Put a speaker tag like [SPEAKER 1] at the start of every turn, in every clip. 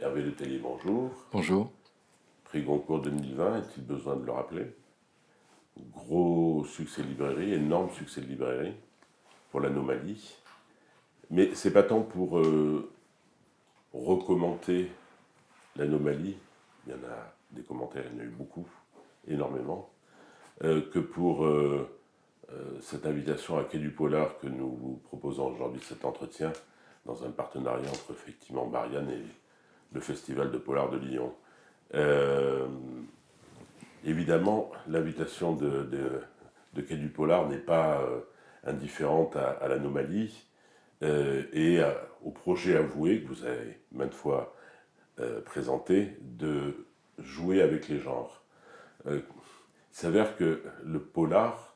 [SPEAKER 1] Hervé Letellier, bonjour. Bonjour. Prix Goncourt 2020, est-il besoin de le rappeler Gros succès de librairie, énorme succès de librairie pour l'anomalie. Mais c'est pas tant pour euh, recommenter l'anomalie, il y en a des commentaires, il y en a eu beaucoup, énormément, euh, que pour euh, cette invitation à Quai du Polar que nous vous proposons aujourd'hui cet entretien dans un partenariat entre effectivement Marianne et le Festival de Polar de Lyon. Euh, évidemment, l'invitation de, de, Quai Polar n'est pas euh, indifférente à, l'anomalie euh, et au projet avoué que vous avez maintes fois présenté de jouer avec les genres. il s'avère que le polar,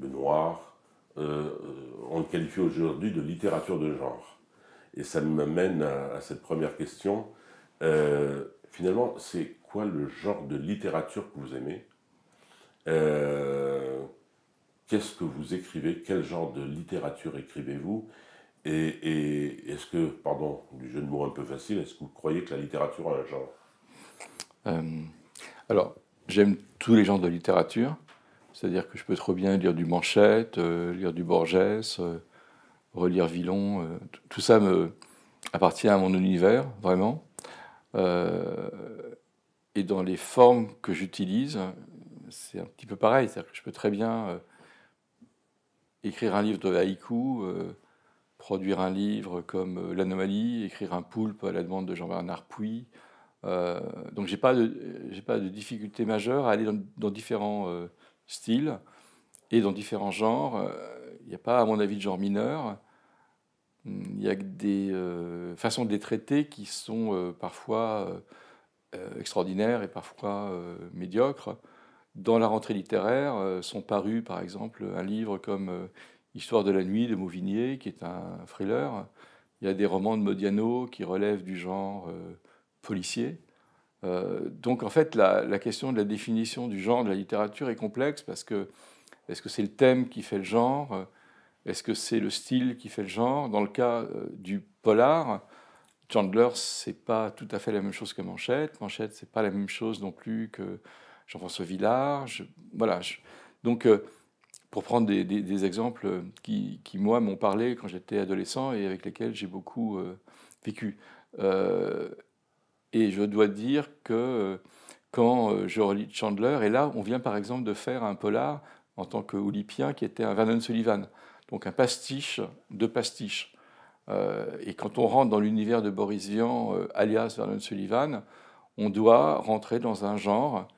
[SPEAKER 1] le noir, on le qualifie aujourd'hui de littérature de genre. Et ça m'amène à, cette première question. Euh, finalement, c'est quoi le genre de littérature que vous aimez euh, Qu'est-ce que vous écrivez Quel genre de littérature écrivez-vous Et, est-ce que, pardon, du jeu de mots un peu facile, est-ce que vous croyez que la littérature a un genre euh,
[SPEAKER 2] Alors, j'aime tous les genres de littérature. C'est-à-dire que je peux trop bien lire du Manchette, lire du Borges relire Villon, euh, tout ça me appartient à mon univers, vraiment. Euh, et dans les formes que j'utilise, c'est un petit peu pareil, c'est-à-dire que je peux très bien euh, écrire un livre de haïku, produire un livre comme L'Anomalie, écrire un poulpe à la demande de Jean-Bernard Puy. donc j'ai pas pas de difficulté majeure à aller dans, dans différents styles et dans différents genres. Il n'y a pas, à mon avis, de genre mineur. Il y a des euh, façons de les traiter qui sont euh, parfois euh, extraordinaires et parfois médiocres. Dans la rentrée littéraire sont parus, par exemple, un livre comme Histoire de la nuit de Mauvigné, qui est un thriller. Il y a des romans de Modiano qui relèvent du genre policier. donc en fait, la, question de la définition du genre de la littérature est complexe parce que est-ce que c'est le thème qui fait le genre Est-ce que c'est le style qui fait le genre Dans le cas euh, du polar, Chandler, c'est pas tout à fait la même chose que Manchette. Manchette, c'est pas la même chose non plus que Jean-François Villard. voilà. donc, euh, pour prendre des, exemples qui, moi, m'ont parlé quand j'étais adolescent et avec lesquels j'ai beaucoup euh, vécu. et je dois dire que quand je relis Chandler, et là, on vient par exemple de faire un polar en tant Oulipien, qui était un Vernon Sullivan, donc un pastiche de pastiche. Euh, et quand on rentre dans l'univers de Boris Vian, euh, alias Vernon Sullivan, on doit rentrer dans un genre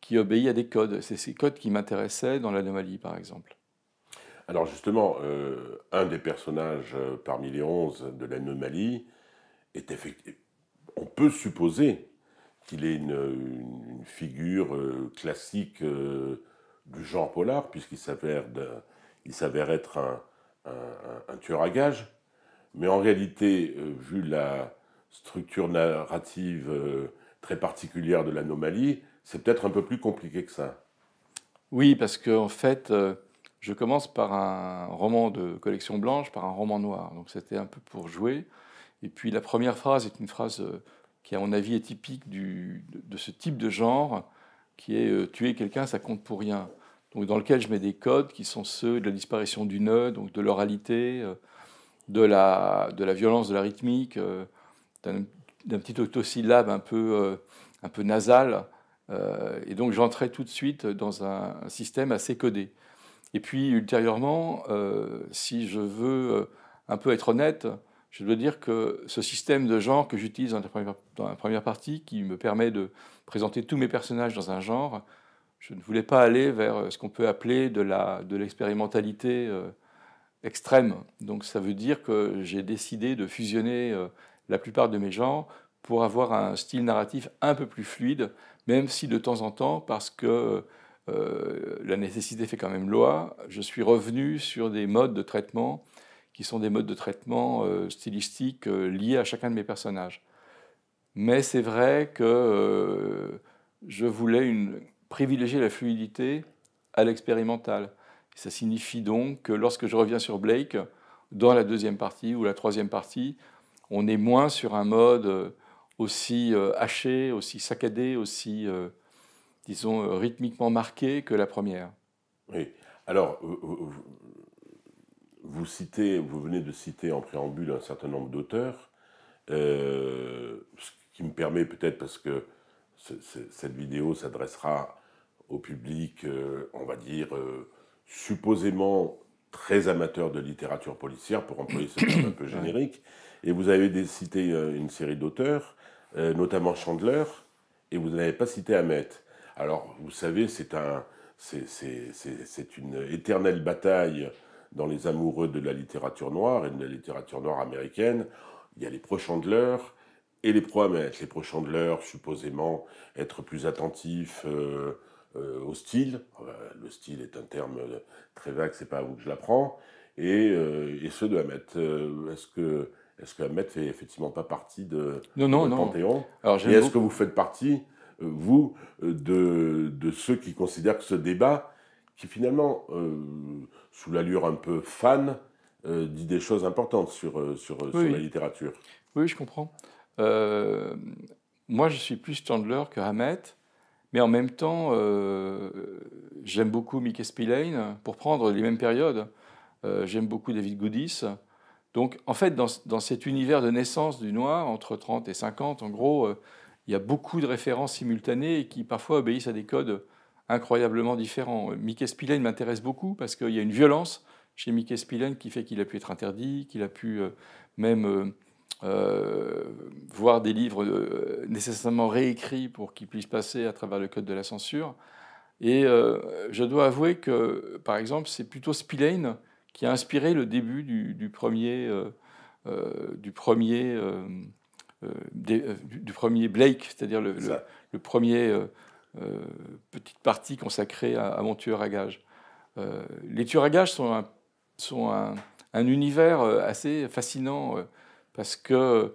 [SPEAKER 2] qui obéit à des codes. C'est ces codes qui m'intéressaient dans l'anomalie, par exemple.
[SPEAKER 1] Alors justement, euh, un des personnages parmi les onze de l'anomalie est effectivement... On peut supposer qu'il est une figure classique genre polar, puisqu'il s'avère, il s'avère être un, un, un, tueur à gages. Mais en réalité, euh, vu la structure narrative euh, très particulière de l'anomalie, c'est peut-être un peu plus compliqué que ça. Oui, parce que en fait, euh, je
[SPEAKER 2] commence par un roman de collection blanche, par un roman noir. Donc c'était un peu pour jouer. Et puis la première phrase est une phrase qui, à mon avis, est typique du, de ce type de genre, qui est tuer quelqu'un, ça compte pour rien donc dans lequel je mets des codes qui sont ceux de la disparition du nœud, donc de l'oralité, euh, de, la, de la violence de la rythmique, euh, d'un petit octosyllabe un peu, euh, un peu nasal. et donc j'entrais tout de suite dans un, système assez codé. Et puis ultérieurement, si je veux un peu être honnête, je dois dire que ce système de genre que j'utilise dans, la première partie, qui me permet de présenter tous mes personnages dans un genre, je ne voulais pas aller vers euh, ce qu'on peut appeler de, la, de l'expérimentalité euh, extrême. Donc ça veut dire que j'ai décidé de fusionner euh, la plupart de mes genres pour avoir un style narratif un peu plus fluide, même si de temps en temps, parce que la nécessité fait quand même loi, je suis revenu sur des modes de traitement qui sont des modes de traitement stylistiques liés à chacun de mes personnages. Mais c'est vrai que je voulais une, privilégier la fluidité à l'expérimental. Ça signifie donc que lorsque je reviens sur Blake, dans la deuxième partie ou la troisième partie, on est moins sur un mode euh, aussi euh, haché, aussi saccadé, aussi, euh,
[SPEAKER 1] disons, rythmiquement marqué que la première. Oui. Alors, vous, citez, vous venez de citer en préambule un certain nombre d'auteurs, ce qui me permet peut-être, parce que cette vidéo s'adressera au public, euh, on va dire, euh, supposément très amateur de littérature policière, pour employer ce terme un peu générique. Et vous avez cité euh, une série d'auteurs, notamment Chandler, et vous n'avez pas cité Ahmet. Alors, vous savez, c'est une éternelle bataille dans les amoureux de la littérature noire et de la littérature noire américaine. Il y a les pro-Chandler et les pro-Hamet. Les pro-Chandler, supposément, être plus attentifs hostile, euh, au style. Euh, le style est un terme euh, très vague, c'est pas à vous que je l'apprends. Et, et, ceux de Hamet. Est-ce que est-ce que Hamet fait effectivement pas partie de, non, non, Panthéon Alors, Et est-ce que vous faites partie, vous, de, de, ceux qui considèrent que ce débat, qui finalement, sous l'allure un peu fan, dit des choses importantes sur, sur, sur, la littérature Oui, je comprends. moi, je suis plus Chandler que Hamet.
[SPEAKER 2] Mais en même temps, euh, j'aime beaucoup Mickey Spillane, pour prendre les mêmes périodes. Euh, j'aime beaucoup David Goodis. Donc, en fait, dans, cet univers de naissance du noir, entre 30 et 50, en gros, euh, il y a beaucoup de références simultanées qui parfois obéissent à des codes incroyablement différents. Mickey Spillane m'intéresse beaucoup parce qu'il y a une violence chez Mickey Spillane qui fait qu'il a pu être interdit, qu'il a pu même voir des livres euh, nécessairement réécrits pour qu'ils puissent passer à travers le code de la censure. Et euh, je dois avouer que, par exemple, c'est plutôt Spillane qui a inspiré le début du, premier, du, premier euh, du, premier Blake, c'est-à-dire le, premier petite partie consacrée à, mon tueur à gages. les tueurs à gages sont sont un, un univers assez fascinant parce que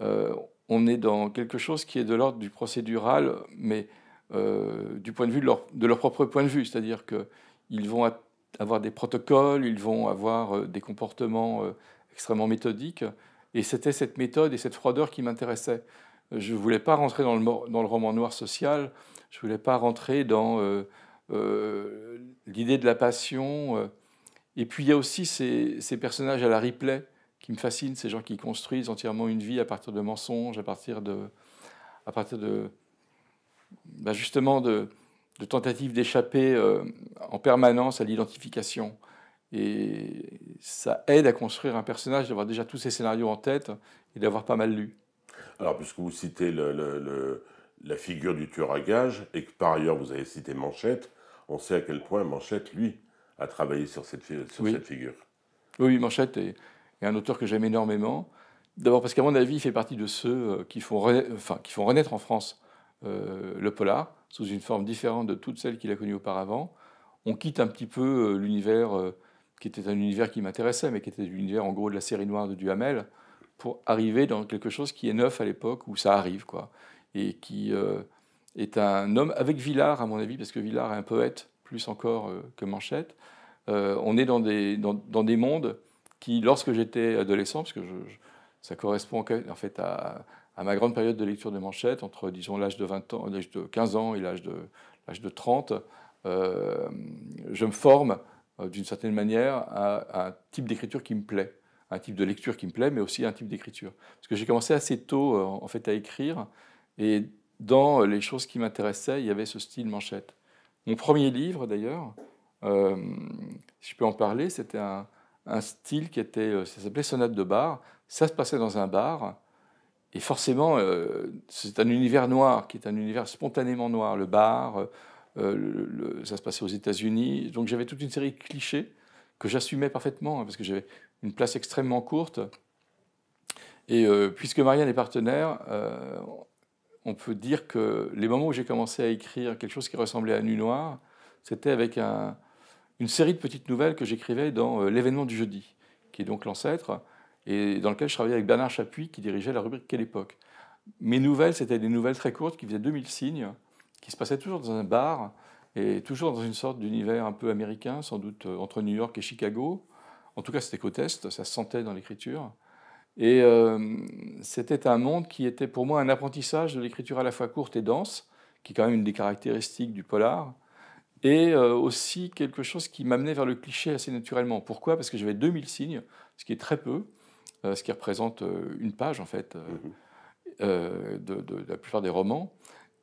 [SPEAKER 2] euh, on est dans quelque chose qui est de l'ordre du procédural, mais euh, du point de vue de leur, propre point de vue. C'est-à-dire qu'ils vont avoir des protocoles, ils vont avoir euh, des comportements extrêmement méthodiques. Et c'était cette méthode et cette froideur qui m'intéressaient. Je ne voulais pas rentrer dans le, roman noir social, je ne voulais pas rentrer dans l'idée de la passion. Et puis il y a aussi ces, ces personnages à la replay qui me fascine, ces gens qui construisent entièrement une vie à partir de mensonges, à partir de, à partir de, bah, justement de, tentatives d'échapper euh, en permanence à l'identification. Et ça aide à construire un personnage, d'avoir déjà tous ces scénarios en tête et
[SPEAKER 1] d'avoir pas mal lu. Alors, puisque vous citez le, la figure du tueur à gages et que par ailleurs vous avez cité Manchette, on sait à quel point Manchette, lui, a travaillé sur cette, sur cette figure. Oui, Manchette est, un auteur que j'aime énormément. D'abord parce qu'à
[SPEAKER 2] mon avis, il fait partie de ceux euh, qui font, enfin, qui font renaître en France euh, le polar, sous une forme différente de toutes celles qu'il a connues auparavant. On quitte un petit peu euh, l'univers qui était un univers qui m'intéressait, mais qui était l'univers en gros de la série noire de Duhamel, pour arriver dans quelque chose qui est neuf à l'époque où ça arrive, quoi, et qui est un homme avec Villard à mon avis, parce que Villard est un poète plus encore que Manchette. on est dans des, dans, dans des mondes qui, lorsque j'étais adolescent, parce que je, ça correspond en fait à, ma grande période de lecture de manchettes, entre disons l'âge de 20 ans, l'âge de 15 ans et l'âge de, l'âge de 30, euh, je me forme euh, d'une certaine manière à, un type d'écriture qui me plaît, un type de lecture qui me plaît, mais aussi un type d'écriture. Parce que j'ai commencé assez tôt euh, en fait à écrire, et dans les choses qui m'intéressaient, il y avait ce style manchette. Mon premier livre d'ailleurs, si je peux en parler, c'était un, un style qui était, euh, ça s'appelait sonate de bar. Ça se passait dans un bar. Et forcément, euh, c'est un univers noir, qui est un univers spontanément noir. Le bar, euh, ça se passait aux États-Unis. Donc j'avais toute une série de clichés que j'assumais parfaitement, hein, parce que j'avais une place extrêmement courte. Et puisque Marianne est partenaire, on peut dire que les moments où j'ai commencé à écrire quelque chose qui ressemblait à Nuit Noire, c'était avec un, une série de petites nouvelles que j'écrivais dans euh, L'événement du jeudi, qui est donc l'ancêtre, et dans lequel je travaillais avec Bernard Chapuis, qui dirigeait la rubrique Quelle époque. Mes nouvelles, c'était des nouvelles très courtes qui faisaient 2000 signes, qui se passaient toujours dans un bar, et toujours dans une sorte d'univers un peu américain, sans doute euh, entre New York et Chicago. En tout cas, c'était côte ça se sentait dans l'écriture. Et euh, c'était un monde qui était pour moi un apprentissage de l'écriture à la fois courte et dense, qui est quand même une des caractéristiques du polar, et euh, aussi quelque chose qui m'amenait vers le cliché assez naturellement. Pourquoi Parce que j'avais 2000 signes, ce qui est très peu, euh, ce qui représente euh, une page en fait mhm. de, la plupart des romans,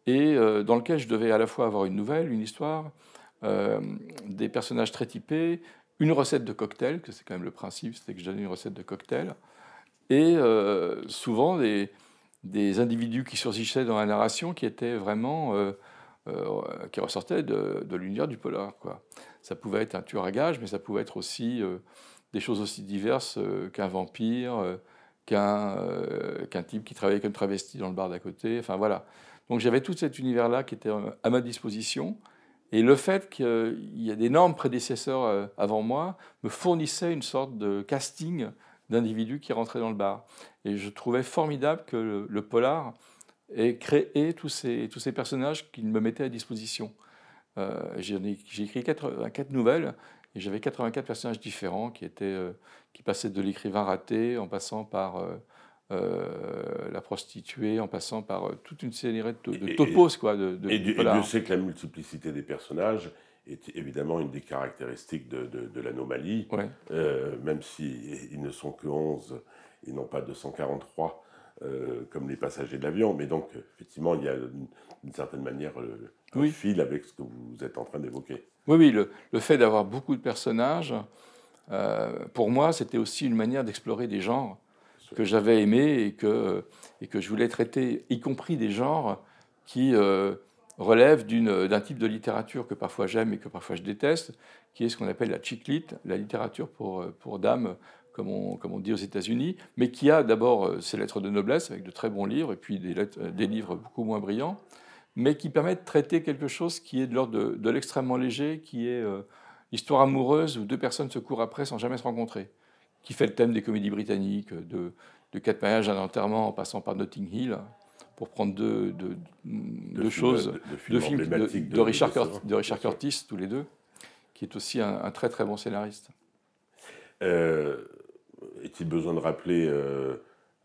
[SPEAKER 2] et dans lequel je devais à la fois avoir une nouvelle, une histoire, des personnages très typés, une recette de cocktail, que c'est quand même le principe, c'était que je donnais une recette de cocktail, et souvent des, individus qui surgissaient dans la narration qui étaient vraiment... Euh, qui ressortait de, l'univers du polar. Quoi. Ça pouvait être un tueur à gages, mais ça pouvait être aussi euh, des choses aussi diverses euh, qu'un vampire, qu'un type qui travaillait comme travesti dans le bar d'à côté. Enfin voilà. Donc j'avais tout cet univers-là qui était à ma disposition. Et le fait qu'il y ait d'énormes prédécesseurs avant moi me fournissait une sorte de casting d'individus qui rentraient dans le bar. Et je trouvais formidable que le polar et créer tous ces, tous ces personnages qu'il me mettait à disposition. Euh, j'ai écrit 84 euh, nouvelles et j'avais 84 personnages différents qui, étaient, euh, qui passaient de l'écrivain raté en passant par
[SPEAKER 1] la prostituée, en passant par toute une série de, topos. Et, quoi, de, de, et, Dieu sait que la multiplicité des personnages est évidemment une des caractéristiques de, l'anomalie, même s'ils ils ne sont que 11 ils n'ont pas 243. Euh, comme les passagers de l'avion. Mais donc, effectivement, il y a d'une certaine manière le, euh, fil avec ce que vous êtes en train d'évoquer.
[SPEAKER 2] Oui, oui, le, fait d'avoir beaucoup de personnages, euh, pour moi, c'était aussi une manière d'explorer des genres que j'avais aimés et que, et que je voulais traiter, y compris des genres qui relèvent d'un type de littérature que parfois j'aime et que parfois je déteste, qui est ce qu'on appelle la chiclite, la littérature pour, pour dames comme on, dit aux États-Unis, mais qui a d'abord euh, ses lettres de noblesse avec de très bons livres et puis des, lettres, euh, des livres beaucoup moins brillants, mais qui permettent de traiter quelque chose qui est de l'ordre de, l'extrêmement léger, qui est l'histoire euh, histoire amoureuse où deux personnes se courent après sans jamais se rencontrer, qui fait le thème des comédies britanniques, de, de quatre mariages, un enterrement en passant par Notting Hill, pour prendre deux, choses, deux films, de, Richard, de Richard Curtis, tous les deux, qui est aussi un, un très très bon scénariste.
[SPEAKER 1] Euh, est-il besoin de rappeler, euh,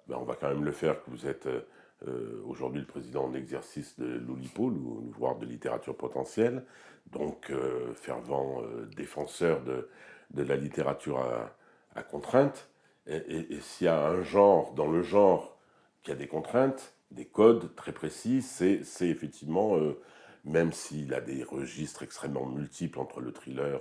[SPEAKER 1] ben, on va quand même le faire, que vous êtes euh, euh, aujourd'hui le président en exercice de l'Oulipo, voire de littérature potentielle, donc fervent défenseur de, la littérature à, contrainte. Et, s'il y a un genre, dans le genre, qui a des contraintes, des codes très précis, c'est effectivement, même s'il a des registres extrêmement multiples entre le thriller,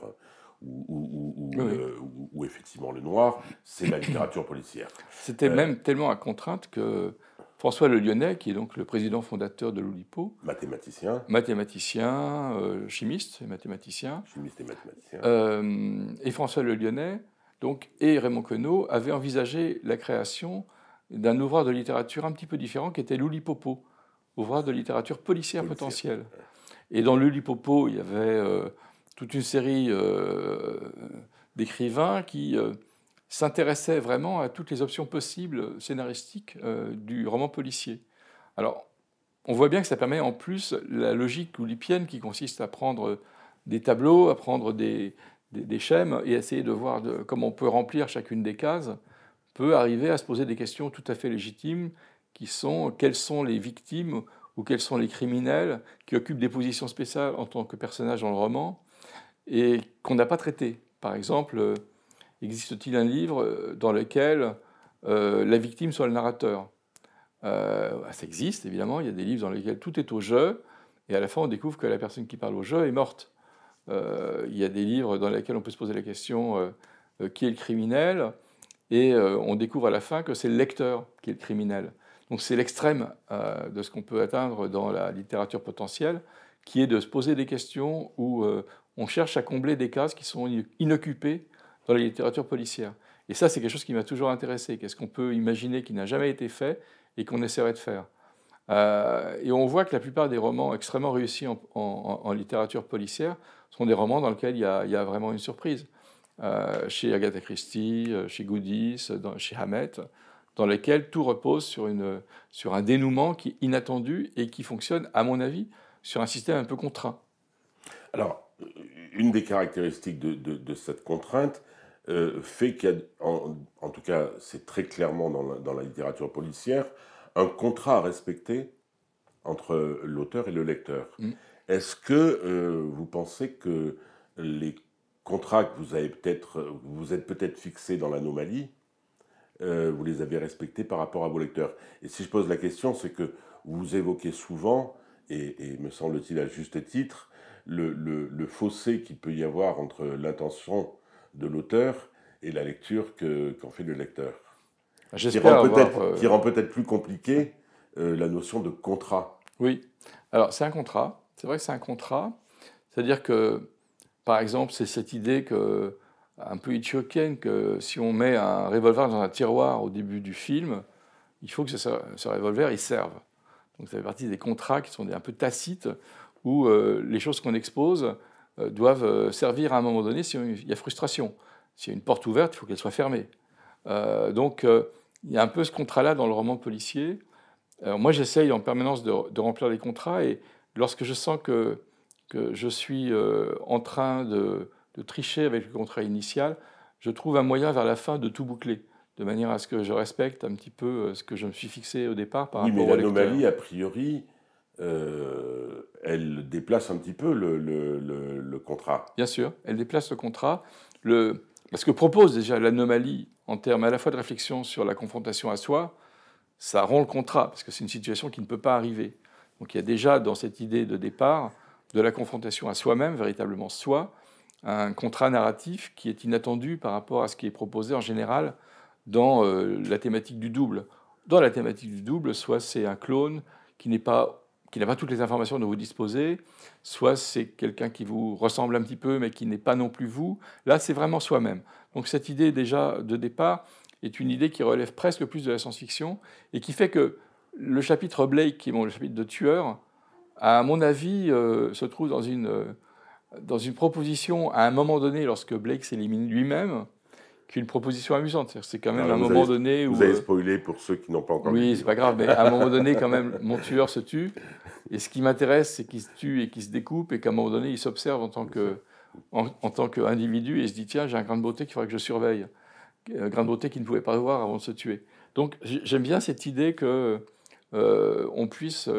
[SPEAKER 1] ou, ou, ou, effectivement le noir, c'est la littérature policière. C'était euh, même
[SPEAKER 2] tellement à contrainte que François Le Lyonnais, qui est donc le président fondateur de l'Oulipo, mathématicien, mathématicien, euh, chimiste et mathématicien, chimiste et mathématicien, euh, et François Le Lyonnais, donc et Raymond Queneau avaient envisagé la création d'un ouvrage de littérature un petit peu différent qui était l'Oulipopo, ouvrage de littérature policière, policière. potentielle. Et dans l'Oulipopo, il y avait toute une série euh, d'écrivains qui euh, s'intéressaient vraiment à toutes les options possibles scénaristiques euh, du roman policier. Alors, on voit bien que ça permet en plus la logique oulipienne qui consiste à prendre des tableaux, à prendre des, des, des schèmes et essayer de voir comment on peut remplir chacune des cases, peut arriver à se poser des questions tout à fait légitimes qui sont quelles sont les victimes ou quels sont les criminels qui occupent des positions spéciales en tant que personnages dans le roman et qu'on n'a pas traité. Par exemple, euh, existe-t-il un livre euh, dans lequel euh, la victime soit le narrateur bah, Ça existe, évidemment. Il y a des livres dans lesquels tout est au jeu, et à la fin, on découvre que la personne qui parle au jeu est morte. il y a des livres dans lesquels on peut se poser la question qui est le criminel, et on découvre à la fin que c'est le lecteur qui est le criminel. Donc c'est l'extrême de ce qu'on peut atteindre dans la littérature potentielle, qui est de se poser des questions où on cherche à combler des cases qui sont inoccupées dans la littérature policière. Et ça, c'est quelque chose qui m'a toujours intéressé. Qu'est-ce qu'on peut imaginer qui n'a jamais été fait et qu'on essaierait de faire euh, Et on voit que la plupart des romans extrêmement réussis en, littérature policière sont des romans dans lesquels il y a, vraiment une surprise. Euh, chez Agatha Christie, euh, chez goodies chez Hamet, dans lesquels tout repose sur, sur un dénouement qui est inattendu et qui fonctionne, à mon avis, sur un système un peu contraint.
[SPEAKER 1] Alors, une des caractéristiques de, de, cette contrainte euh, fait qu'il y a, en, tout cas c'est très clairement dans la, dans la, littérature policière, un contrat à respecter entre l'auteur et le lecteur. Mm. Est-ce que euh, vous pensez que les contrats que vous avez peut-être, vous êtes peut-être fixés dans l'anomalie, euh, vous les avez respectés par rapport à vos lecteurs Et si je pose la question, c'est que vous évoquez souvent, et me semble-t-il à juste titre, le, fossé qu'il peut y avoir entre l'intention de l'auteur et la lecture qu'en fait le lecteur. Qui euh, rend peut-être plus compliqué euh, la notion de contrat.
[SPEAKER 2] Oui, alors c'est un contrat, c'est vrai que c'est un contrat, c'est-à-dire que, par exemple, c'est cette idée que, un peu Hitchcockien que si on met un revolver dans un tiroir au début du film, il faut que ce, revolver il serve. Donc ça fait partie des contrats qui sont des, un peu tacites où euh, les choses qu'on expose euh, doivent euh, servir à un moment donné s'il y a frustration. S'il y a une porte ouverte, il faut qu'elle soit fermée. donc il y a un peu ce contrat-là dans le roman policier. moi, j'essaye en permanence de, remplir les contrats et lorsque je sens que, je suis en train de, tricher avec le contrat initial, je trouve un moyen vers la fin de tout boucler, de manière à ce que je respecte un petit peu ce que je me suis fixé au départ par oui, mais l'anomalie, a
[SPEAKER 1] priori, euh, elle déplace un petit peu le, contrat.
[SPEAKER 2] Bien sûr, elle déplace le contrat. Le... Parce que propose déjà l'anomalie en termes à la fois de réflexion sur la confrontation à soi, ça rend le contrat, parce que c'est une situation qui ne peut pas arriver. Donc il y a déjà dans cette idée de départ de la confrontation à soi-même, véritablement soi, un contrat narratif qui est inattendu par rapport à ce qui est proposé en général dans euh, la thématique du double. Dans la thématique du double, soit c'est un clone qui n'est pas qui n'a pas toutes les informations dont vous disposez, soit c'est quelqu'un qui vous ressemble un petit peu mais qui n'est pas non plus vous. Là, c'est vraiment soi-même. Donc cette idée déjà de départ est une idée qui relève presque plus de la science-fiction et qui fait que le chapitre Blake, qui est le chapitre de tueur, à mon avis, euh, se trouve dans une, euh, dans une proposition à un moment donné, lorsque Blake s'élimine lui-même, une proposition amusante. C'est quand même à un moment donné où. Vous avez euh,
[SPEAKER 1] spoilé pour ceux qui n'ont pas encore. Oui, c'est pas grave, mais à un moment donné, quand même, mon
[SPEAKER 2] tueur se tue. Et ce qui m'intéresse, c'est qu'il se tue et qu'il se découpe, et qu'à un moment donné, il s'observe en tant que. En, tant qu'individu, et se dit tiens, j'ai un grain de beauté qu'il faudrait que je surveille, un euh, grain de beauté qu'il ne pouvait pas voir avant de se tuer. Donc j'aime bien cette idée que euh, on puisse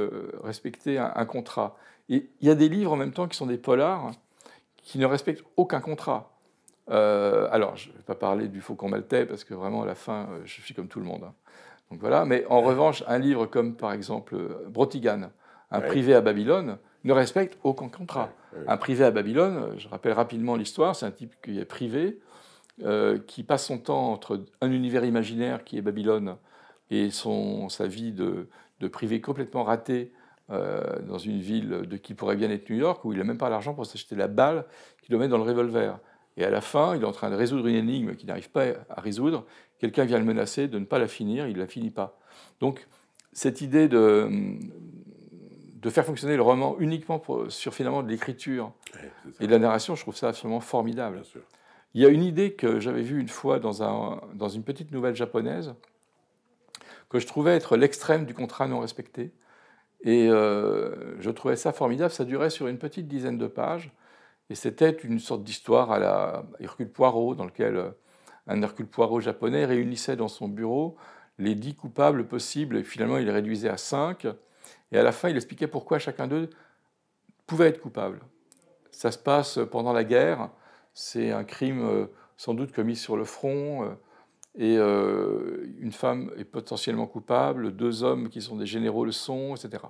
[SPEAKER 2] respecter un, un, contrat. Et il y a des livres en même temps qui sont des polars qui ne respectent aucun contrat. Euh, alors, je ne vais pas parler du Faucon maltais, parce que vraiment, à la fin, euh, je suis comme tout le monde. Hein. Donc voilà. Mais en revanche, un livre comme, par exemple, Brotigan, Un privé à Babylone, ne respecte aucun contrat. Un privé à Babylone, euh, je rappelle rapidement l'histoire, c'est un type qui est privé, qui passe son temps entre un univers imaginaire qui est Babylone et sa vie de, privé complètement ratée dans une ville de qui pourrait bien être New York, où il n'a même pas l'argent pour s'acheter la balle qu'il doit mettre dans le revolver. Et à la fin, il est en train de résoudre une énigme qu'il n'arrive pas à résoudre. Quelqu'un vient le menacer de ne pas la finir, il ne la finit pas. Donc, cette idée de, de faire fonctionner le roman uniquement sur finalement de l'écriture et de la narration, je trouve ça absolument formidable. Il y a une idée que j'avais vue une fois dans, un, dans une petite nouvelle japonaise que je trouvais être l'extrême du contrat non respecté. Et euh, je trouvais ça formidable. Ça durait sur une petite dizaine de pages. Et c'était une sorte d'histoire à la Hercule Poirot, dans lequel euh, un Hercule Poirot japonais réunissait dans son bureau les dix coupables possibles, et finalement il les réduisait à cinq. Et à la fin, il expliquait pourquoi chacun d'eux pouvait être coupable. Ça se passe pendant la guerre, c'est un crime euh, sans doute commis sur le front, euh, et une femme est potentiellement coupable, deux hommes qui sont des généraux le sont, etc.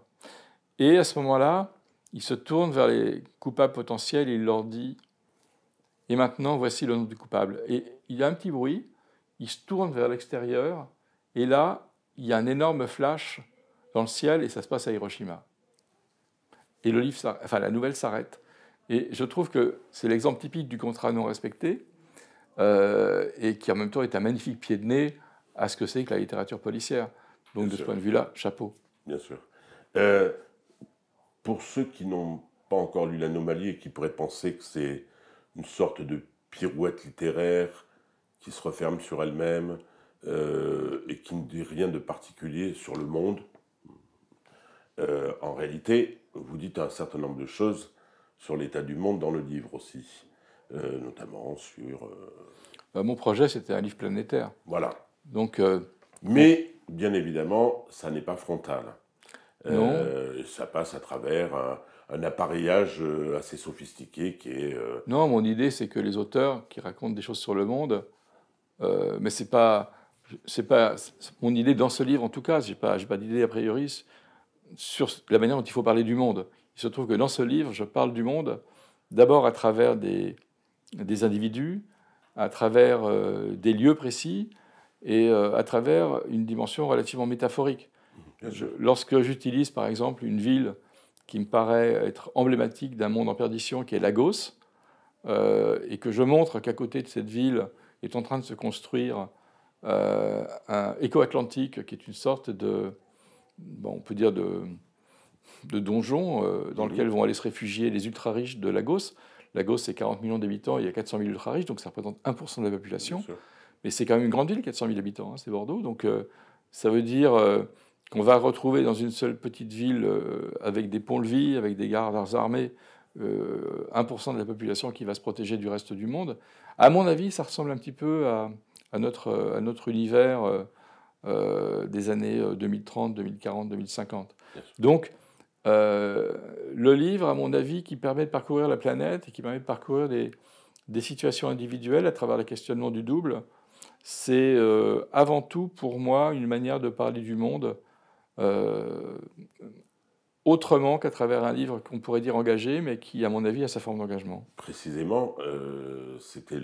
[SPEAKER 2] Et à ce moment-là, il se tourne vers les coupables potentiels et il leur dit Et maintenant, voici le nom du coupable. Et il y a un petit bruit, il se tourne vers l'extérieur, et là, il y a un énorme flash dans le ciel, et ça se passe à Hiroshima. Et le livre, enfin, la nouvelle s'arrête. Et je trouve que c'est l'exemple typique du contrat non respecté, euh, et qui en même temps est un magnifique pied de nez à ce que c'est que la littérature policière. Donc de ce
[SPEAKER 1] point de vue-là, chapeau. Bien sûr. Euh, pour ceux qui n'ont pas encore lu l'anomalie et qui pourraient penser que c'est une sorte de pirouette littéraire qui se referme sur elle-même euh, et qui ne dit rien de particulier sur le monde, euh, en réalité, vous dites un certain nombre de choses sur l'état du monde dans le livre aussi, euh, notamment sur... Bah, mon projet, c'était un livre planétaire. Voilà. Donc... Mais, bien évidemment, ça n'est pas frontal. Non. Euh, ça passe à travers un, appareillage euh, assez sophistiqué qui est. Euh, non, mon idée, c'est que les auteurs qui racontent des choses sur le
[SPEAKER 2] monde, mais c'est pas c'est pas mon idée dans ce livre en tout cas, j'ai pas, pas d'idée a priori sur la manière dont il faut parler du monde. Il se trouve que dans ce livre, je parle du monde d'abord à travers des, des, individus, à travers des lieux précis et à travers une dimension relativement métaphorique lorsque j'utilise par exemple une ville qui me paraît être emblématique d'un monde en perdition qui est Lagos, euh, et que je montre qu'à côté de cette ville est en train de se construire euh, un éco-atlantique qui est une sorte de, on peut dire de, donjon euh, dans lequel vont aller se réfugier les ultra-riches de Lagos. Lagos, c'est 40 millions d'habitants, il y a 400 000 ultra-riches, donc ça représente 1% de la population. Mais c'est quand même une grande ville, 400 000 habitants, hein, c'est Bordeaux. Donc ça veut dire on va retrouver dans une seule petite ville euh, avec des ponts-levis, avec des gardes armés, 1% euh, de la population qui va se protéger du reste du monde. À mon avis, ça ressemble un petit peu à, notre, à univers euh, des années 2030, 2040, 2050. Donc, le livre, à mon avis, qui permet de parcourir la planète et qui permet de parcourir des, situations individuelles à travers le questionnement du double, c'est avant tout pour moi une manière de parler du monde euh, autrement qu'à travers un livre qu'on pourrait dire engagé, mais qui, à mon avis, a sa forme d'engagement.
[SPEAKER 1] Précisément, euh, c'était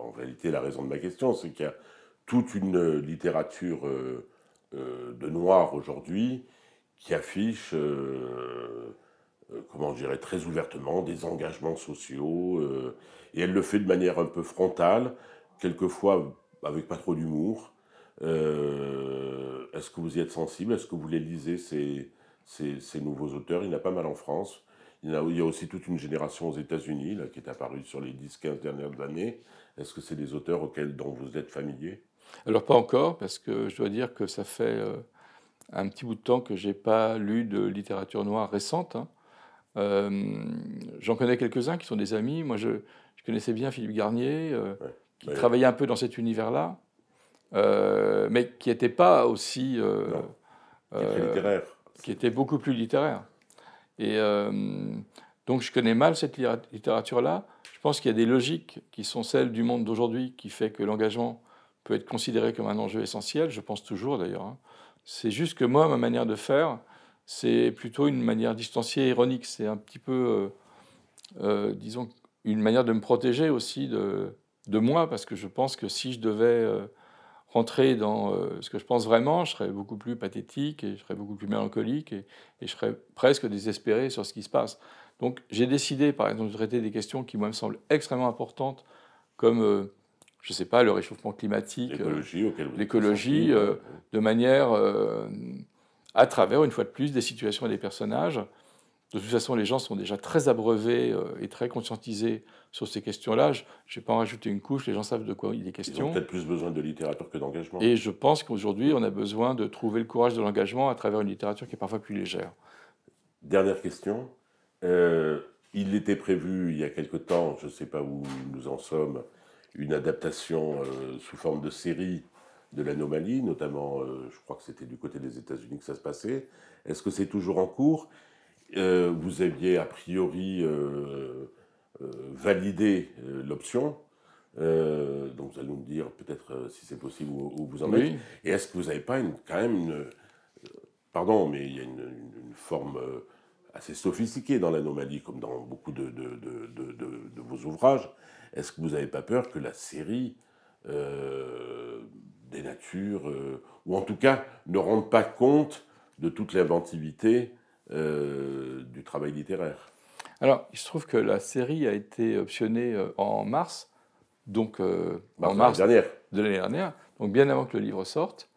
[SPEAKER 1] en réalité la raison de ma question, c'est qu'il y a toute une littérature euh, de noir aujourd'hui qui affiche, comment je dirais, très ouvertement des engagements sociaux, et elle le fait de manière un peu frontale, quelquefois avec pas trop d'humour. Euh, est-ce que vous y êtes sensible Est-ce que vous les lisez, ces, ces, nouveaux auteurs Il y en a pas mal en France. Il y, a, aussi toute une génération aux États-Unis qui est apparue sur les 10-15 dernières années. Est-ce que c'est des auteurs auxquels dont vous êtes familier
[SPEAKER 2] Alors pas encore, parce que je dois dire que ça fait euh, un petit bout de temps que je n'ai pas lu de littérature noire récente. Hein. Euh, j'en connais quelques-uns qui sont des amis. Moi, je, je connaissais bien Philippe Garnier, euh, qui travaillait un peu dans cet univers-là. Euh, mais qui n'était pas aussi. Euh, euh, littéraire. Qui était beaucoup plus littéraire. Et euh, donc je connais mal cette littérature-là. Je pense qu'il y a des logiques qui sont celles du monde d'aujourd'hui qui fait que l'engagement peut être considéré comme un enjeu essentiel. Je pense toujours d'ailleurs. Hein. C'est juste que moi, ma manière de faire, c'est plutôt une manière distanciée, ironique. C'est un petit peu, disons, une manière de me protéger aussi de, de moi, parce que je pense que si je devais rentrer dans euh, ce que je pense vraiment, je serais beaucoup plus pathétique et je serais beaucoup plus mélancolique et, je serais presque désespéré sur ce qui se passe. Donc j'ai décidé, par exemple, de traiter des questions qui, moi, me semblent extrêmement importantes, comme, euh, je ne sais pas, le réchauffement climatique, euh, l'écologie, de manière, à travers, une fois de plus, des situations et des personnages. De toute façon, les gens sont déjà très abreuvés euh, et très conscientisés sur ces questions-là. Je ne vais pas en rajouter une couche, les gens savent de quoi il est
[SPEAKER 1] question. Ils ont peut-être plus besoin de littérature que d'engagement. Et
[SPEAKER 2] je pense qu'aujourd'hui, on a besoin de trouver le courage de l'engagement à travers une littérature qui est parfois plus légère.
[SPEAKER 1] Dernière question. Euh, il était prévu il y a quelque temps, je ne sais pas où nous en sommes, une adaptation euh, sous forme de série de l'anomalie, notamment, je crois que c'était du côté des États-Unis que ça se passait. Est-ce que c'est toujours en cours euh, vous aviez a priori euh, euh, validé l'option. donc vous allez nous dire peut-être si c'est possible où, vous en êtes. Et est-ce que vous n'avez pas une, quand même une, pardon, mais il y a une, forme assez sophistiquée dans l'anomalie, comme dans beaucoup de, de vos ouvrages. Est-ce que vous n'avez pas peur que la série des natures, ou en tout cas ne rende pas compte de toute l'inventivité euh, du travail littéraire.
[SPEAKER 2] Alors, il se trouve que la série a été optionnée euh, en mars, donc euh, en mars dernière. de l'année dernière, donc bien avant que le livre sorte,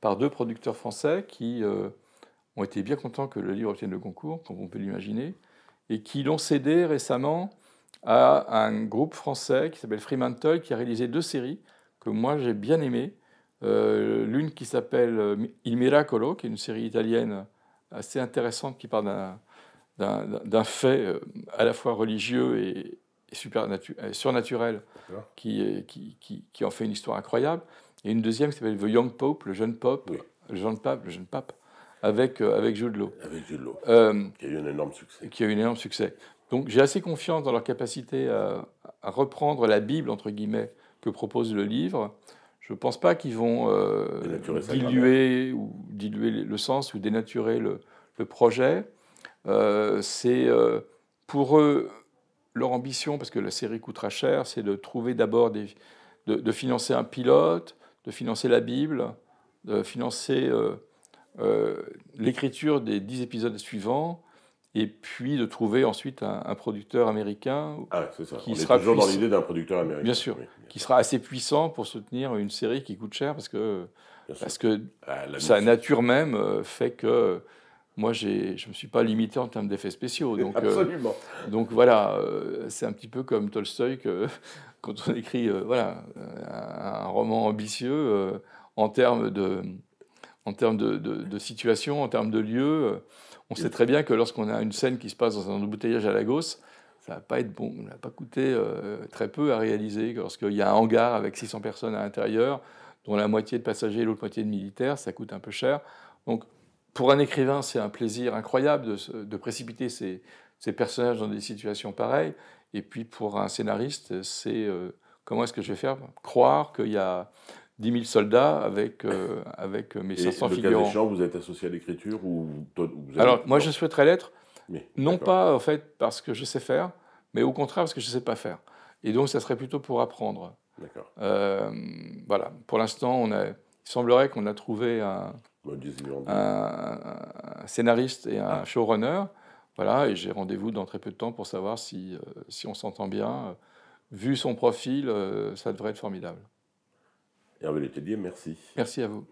[SPEAKER 2] par deux producteurs français qui ont été bien contents que le livre obtienne le concours, comme on peut l'imaginer, et qui l'ont cédé récemment à un groupe français qui s'appelle Fremantle, qui a réalisé deux séries que moi j'ai bien aimées. L'une qui s'appelle Il Miracolo, qui est une série italienne assez intéressante qui parle d'un fait euh, à la fois religieux et, surnaturel qui, qui, en fait une histoire incroyable. Et une deuxième qui s'appelle The Young Pope, le jeune pope, Jean pape, le jeune pape, avec, euh, avec Jude Law. Avec Jude Law, euh, qui a eu un énorme succès. Qui a eu un énorme succès. Donc j'ai assez confiance dans leur capacité à, à, reprendre la Bible, entre guillemets, que propose le livre, je ne pense pas qu'ils vont euh, diluer, ou diluer le sens ou dénaturer le, projet. Euh, c'est euh, pour eux leur ambition, parce que la série coûtera cher, c'est de trouver d'abord de, financer un pilote, de financer la Bible, de financer l'écriture des dix épisodes suivants, et puis de trouver ensuite un, producteur américain ah, ça. qui On sera est toujours dans l'idée d'un producteur américain. Bien sûr, qui sera assez puissant pour soutenir une série qui coûte cher parce que parce que ah, sa nature même euh, fait que euh, moi, je ne me suis pas limité en termes d'effets spéciaux. Donc, euh, Absolument. donc voilà, c'est un petit peu comme Tolstoy, quand on écrit voilà, un, roman ambitieux en termes de, en de, de, de situation, en termes de lieu on sait très bien que lorsqu'on a une scène qui se passe dans un embouteillage à Lagos, ça va pas être bon, ça va pas coûter euh, très peu à réaliser. Lorsqu'il y a un hangar avec 600 personnes à l'intérieur, dont la moitié de passagers et l'autre moitié de militaires, ça coûte un peu cher. Donc, pour un écrivain, c'est un plaisir incroyable de, précipiter ces, personnages dans des situations pareilles. Et puis pour un scénariste, c'est euh, comment est-ce que je vais faire croire qu'il y a 10 000 soldats avec, euh, avec euh, mes 500 le figurants. Cas vous êtes associé à
[SPEAKER 1] l'écriture ou Alors, moi, je
[SPEAKER 2] souhaiterais l'être, non pas en fait parce que je sais faire, mais au contraire parce que je ne sais pas faire. Et donc, ça serait plutôt pour apprendre. D'accord. Euh, voilà. Pour l'instant, on a, il semblerait qu'on a trouvé un, un, scénariste et un ah. showrunner. Voilà, et j'ai rendez-vous dans très peu de temps pour savoir si, si on s'entend bien. Vu son profil, ça devrait être formidable. Hervé Letellier, merci. Merci à vous.